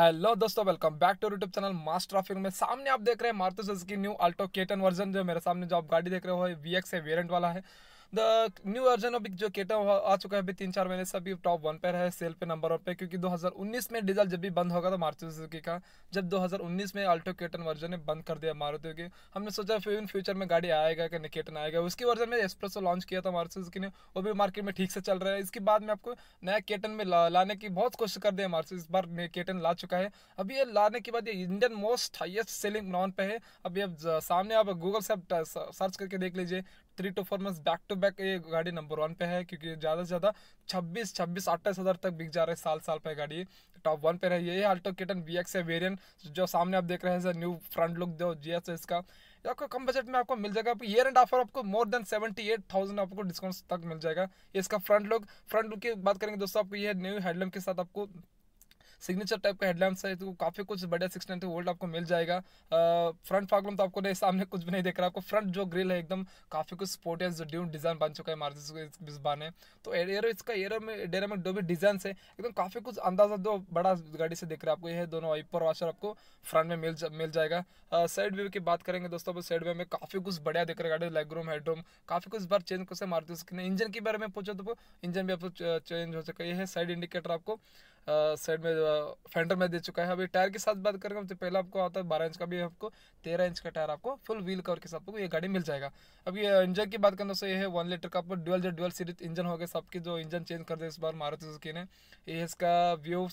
hello दोस्तों welcome back to YouTube channel master of में सामने आप देख रहे हैं Maruti Suzuki new Alto K ten version जो मेरे सामने जो आप गाड़ी देख रहे हो वी एक्स है वेरियंट वाला है द न्यू वर्जन ऑफ जो केटा आ चुका है अभी तीन चार महीने से अभी टॉप वन पर है सेल पे नंबर वन पे क्योंकि 2019 में डीजल जब भी बंद होगा तो मारुति सुजुकी का जब 2019 में अल्टो केटन वर्जन ने बंद कर दिया मारुति की हमने सोचा फिर इन फ्यूचर में गाड़ी आएगा कि केटन आएगा उसकी वर्जन में एक्सप्रेसो लॉन्च किया था मारुति सुजुकी ने वो भी मार्केट में ठीक से चल रहा है इसके बाद में आपको नया केटन में लाने की बहुत कोशिश कर दिया मारुति इस बार केटन ला चुका है अभी ये लाने के बाद ये इंडियन मोस्ट हाइएस्ट सेलिंग नॉन पे है अभी अब सामने आप गूगल से सर्च करके देख लीजिए three two four performance back to back ये गाड़ी नंबर वन पे है क्योंकि ज़्यादा से ज़्यादा छब्बीस छब्बीस अट्ठाईस हज़ार तक बिक जा रहा है साल साल पे गाड़ी टॉप वन पे है ये आल्टो केटन बी एक्स है वेरियंट जो सामने आप देख रहे हैं सर न्यू फ्रंट लुक जो जी एस एस का आपको कम बजट में आपको मिल जाएगा आपको ईयर एंड ऑफर आपको more than seventy eight thousand आपको डिस्काउंट तक मिल जाएगा इसका फ्रंट लुक फ्रंट लुक की बात करेंगे दोस्तों आपको ये न्यू हेडलम के साथ आपको सिग्नेचर टाइप का हेडलैम्प्स है तो काफ़ी कुछ बढ़िया सिक्स नाइन्टी वोल्ट आपको मिल जाएगा फ्रंट प्रॉब्लम तो आपको नहीं सामने कुछ भी नहीं देख रहा आपको फ्रंट जो ग्रिल है एकदम काफ़ी कुछ स्पोर्टेज ड्यून डिज़ाइन बन चुका है मारुति बिस्बान है तो एयर इसका एयर में डेरा में डोबी डिज़ाइन है एकदम काफ़ी कुछ अंदाजा दो बड़ा गाड़ी से दिख रहा है आपको यह दोनों वाइपर वाशर आपको फ्रंट में मिल मिल जाएगा साइड व्यू की बात करेंगे दोस्तों अब साइड व्यू में काफ़ी कुछ बढ़िया दिख रहा है गाड़ी लेगरूम हेडरूम काफ़ी कुछ बार चेंज कर मारुति इंजन के बारे में पूछो तो इंजन भी आपको चेंज हो चुका है साइड इंडिकेटर आपको साइड में फेंडर में दे चुका है अभी टायर के साथ बात करेंगे तो पहले आपको आता है बारह इंच का भी आपको तेरह इंच का टायर आपको फुल व्हील कवर के साथ आपको ये गाड़ी मिल जाएगा अब ये इंजन की बात करें दोस्तों ये है वन लीटर का आपको डुअल जो डुअल सीरीज इंजन हो गया सबके जो इंजन चेंज कर दिया इस बार मारुति सुजुकी ने ये इसका व्यूव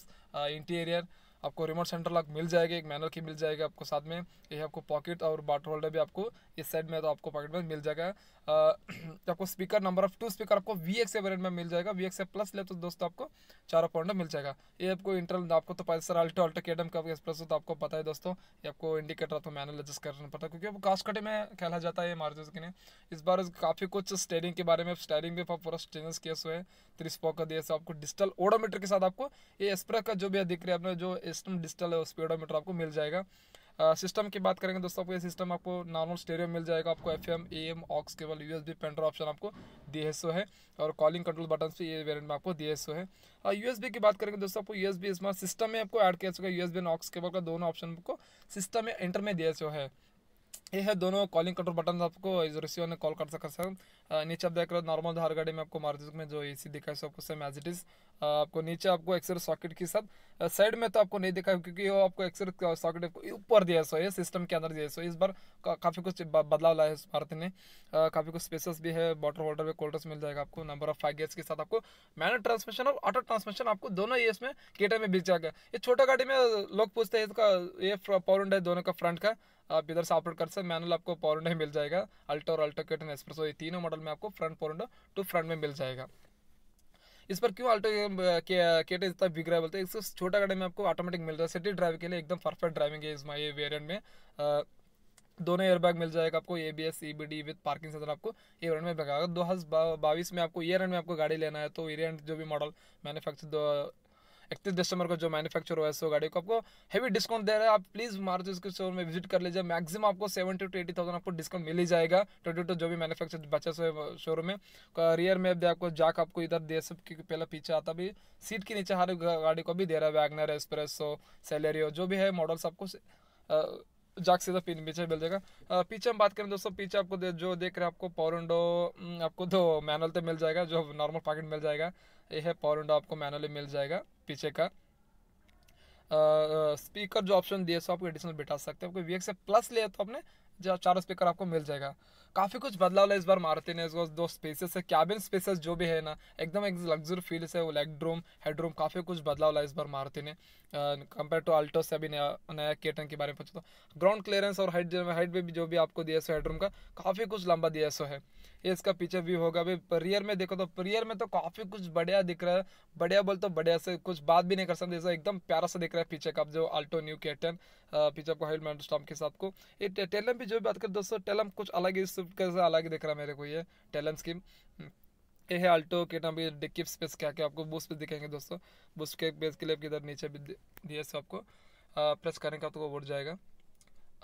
इंटीरियर आपको रिमोट सेंटर लॉक मिल जाएगा एक मैनर की मिल जाएगी आपको साथ में ये आपको पॉकेट और बाटर होल्डर भी आपको इस साइड में तो आपको पॉकेट में मिल जाएगा आपको speaker number of two speaker आपको वी एक्स वेरियंट में मिल जाएगा वी एक्स प्लस ले तो दोस्तों आपको चारों पॉइंट मिल जाएगा ये आपको इंटरल आपको तो पाइसर अल्टो अल्टो के एडम का एक्सप्रेस तो आपको पता है दोस्तों ये आपको इंडिकेटर तो मैनल एडजस्ट करना पड़ता है क्योंकि कास्ट कटे में खेला जाता है मार्जिन के लिए इस बार काफ़ी कुछ स्टेयरिंग के बारे में स्टेयरिंग भी पूरा चेंजेस केस हुए त्रिस्पॉक का दिए आपको डिजिटल ओडोमीटर के साथ आपको ये एक्सप्रेस का जो भी दिख रहा है जो सिस्टम डिजिटल स्पीडोमीटर आपको मिल जाएगा सिस्टम की बात करेंगे दोस्तों आपको ये सिस्टम आपको नॉर्मल स्टेरियो मिल जाएगा आपको F M A M aux cable U S B पेंटर ऑप्शन आपको डी एस ओ है और कॉलिंग कंट्रोल बटन भी ये वेरियंट में आपको डी एस ओ है और यू एस बी की बात करेंगे दोस्तों आपको यू एस बी इसमें सिस्टम में आपको ऐड किया चुका है U S B and aux cable का दोनों ऑप्शन आपको सिस्टम में इंटर में डी एस ओ है ये है दोनों कॉलिंग कंट्रोल बटन आपको इस रिसीवर ने कॉल कर सक सकते हैं नीचे आप देख रहे हो नॉर्मल हर गाड़ी में आपको मारुति में जो एसी दिखाई दिखा है सबको सेम एज इट इज़ आपको नीचे आपको एक्सर सॉकेट के साथ साइड में तो आपको नहीं दिखाई क्योंकि वो आपको एक्सर सॉकेट ऊपर दिया सो ये सिस्टम के अंदर दिया सो इस बार काफ़ी कुछ बदलाव लाया है मारुति ने काफ़ी कुछ स्पेसेस भी है वाटर होल्डर भी कोल्डर्स मिल जाएगा आपको नंबर ऑफ फाइव के साथ आपको मैनुअल ट्रांसमिशन और ऑटो ट्रांसमिशन आपको दोनों ये इसमें केटे में बीच जाएगा ये छोटा गाड़ी में लोग पूछते हैं इसका ये पावर है दोनों का फ्रंट का आप इधर से अपलोड कर सकते हैं मैनुअल आपको पोरेंडो ही मिल जाएगा अल्टो और अल्टो केटन एक्सप्रेस ये तीनों मॉडल में आपको फ्रंट पोरेंडो टू फ्रंट में मिल जाएगा इस पर क्यों अल्टो केटा इतना बिग रहा है बोलते हैं इससे छोटा गाड़ी में आपको ऑटोमेटिक मिल रहा है सिटी ड्राइव के लिए एकदम परफेक्ट ड्राइविंग है इस ये वेरियंट में दोनों एयरबैग मिल जाएगा आपको A B S C B D with parking sensor आपको ए रेंट में लगाएगा दो हज़ार बाईस में आपको ए रेंट में आपको गाड़ी लेना है तो ए रेंट जो भी मॉडल मैन्युफैक्चर इकतीस दिसंबर को जो मैन्युफैक्चर हुआ है सो गाड़ी को आपको हैवी डिस्काउंट दे रहा है आप प्लीज़ मारुति उसके शोर में विजिट कर लीजिए मैक्सिमम आपको सेवेंटी टू एटी थाउजेंड आपको डिस्काउंट मिल ही जाएगा ट्वेंटी टू जो भी मैन्युफैक्चर बचा है शोरूम में रियर में भी आपको जाक आपको इधर दे सब क्योंकि पहले पीछे आता भी सीट के नीचे हर गाड़ी को भी दे रहा है वैगनर एक्सप्रेस हो सैलरी हो जो भी है मॉडल्स आपको जाक सीधा पीछे मिल जाएगा पीछे हम बात करें दोस्तों पीछे आपको दे, जो देख रहे हैं आपको पॉरेंडो आपको दो मैनुअल तो मिल जाएगा जो नॉर्मल पॉकेट मिल जाएगा ये है पॉरेंडो आपको मैनुअली मिल जाएगा पीछे का स्पीकर जो ऑप्शन दिए सो आपको एडिशनल बिठा सकते हैं आपको वी प्लस लिया तो आपने जो चारों स्पीकर आपको मिल जाएगा काफ़ी कुछ बदलाव है इस बार मारुति ने इसको दो स्पेसेस है कैबिन स्पेसेस जो भी है ना एकदम एक लग्जर फील से वो लेगड्रूम हेडरूम काफ़ी कुछ बदलाव है इस बार मारुति ने कंपेयर टू अल्टो से अभी नया नया केटन के बारे में पूछो तो ग्राउंड क्लियरेंस और हाइट हाइट भी जो भी आपको दिया सो हेडरूम का काफ़ी कुछ लंबा दिया सो है ये इसका पीछे व्यू होगा अभी रियर में देखो तो रियर में तो काफ़ी कुछ बढ़िया दिख रहा है बढ़िया बोल तो बढ़िया से कुछ बात भी नहीं कर सकते एकदम प्यारा सा दिख रहा है पीछे का जो अल्टो न्यू केटन पीछे आपको हाइल मैंड स्टॉप के साथ को ये टेलम भी जो बात करें दोस्तों टेलम कुछ अलग ही स्विफ्ट का अलग दिख रहा है मेरे को ये टेलम स्कीम हम्म, ये है अल्टो के नाम भी डिकिप स्पेस क्या क्या आपको बूस्ट पे दिखेंगे दोस्तों बूस्ट के बेस के लिए इधर नीचे भी दिए से आपको प्रेस करने का तो उड़ जाएगा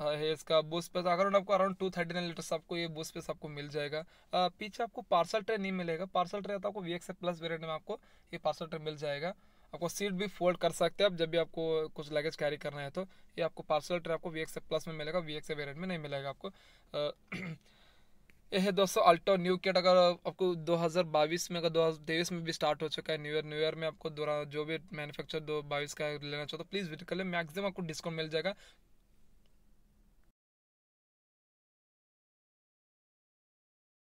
है इसका बूस पे अगर आपको around two thirty nine litres आपको ये बूस पे आपको मिल जाएगा पीछे आपको पार्सल ट्रे नहीं मिलेगा पार्सल ट्रे तो आपको वी एक्स प्लस वेरियंट में आपको ये पार्सल ट्रे मिल जाएगा आपको सीट भी फोल्ड कर सकते हैं आप जब भी आपको कुछ लगेज कैरी करना है तो ये आपको पार्सल ट्रे आपको वी एक्स प्लस में मिलेगा वी एक्स में नहीं मिलेगा आपको ये है दोस्तों अल्टो न्यू किट अगर आपको 2022 में अगर 2023 में भी स्टार्ट हो चुका है न्यू ईयर न्यू ईयर में आपको दो जो भी मैन्युफैक्चर दो बाईस का लेना चाहता तो प्लीज़ विजिट कर ले मैक्सिमम आपको डिस्काउंट मिल जाएगा